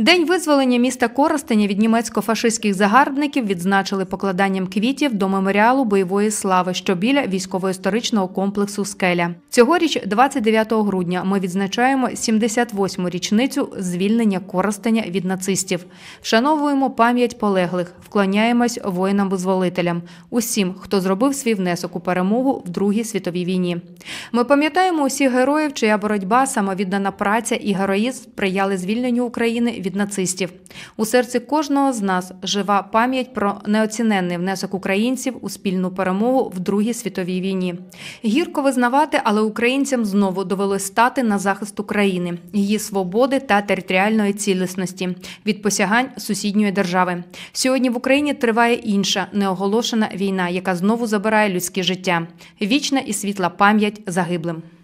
День визволення міста Коростеня від німецько-фашистських загарбників відзначили покладанням квітів до меморіалу бойової слави, що біля військово-історичного комплексу Скеля. Цьогоріч, 29 грудня, ми відзначаємо 78-му річницю звільнення Коростеня від нацистів. Вшановуємо пам'ять полеглих, вклоняємось воїнам-визволителям, усім, хто зробив свій внесок у перемогу в Другій світовій війні. Ми пам'ятаємо усіх героїв, чия боротьба, самовіддана праця і героїзм сприяли звільненню України від від нацистів. У серці кожного з нас жива пам'ять про неоціненний внесок українців у спільну перемогу в Другій світовій війні. Гірко визнавати, але українцям знову довелось стати на захист України, її свободи та територіальної цілісності від посягань сусідньої держави. Сьогодні в Україні триває інша неоголошена війна, яка знову забирає людське життя. Вічна і світла пам'ять загиблим.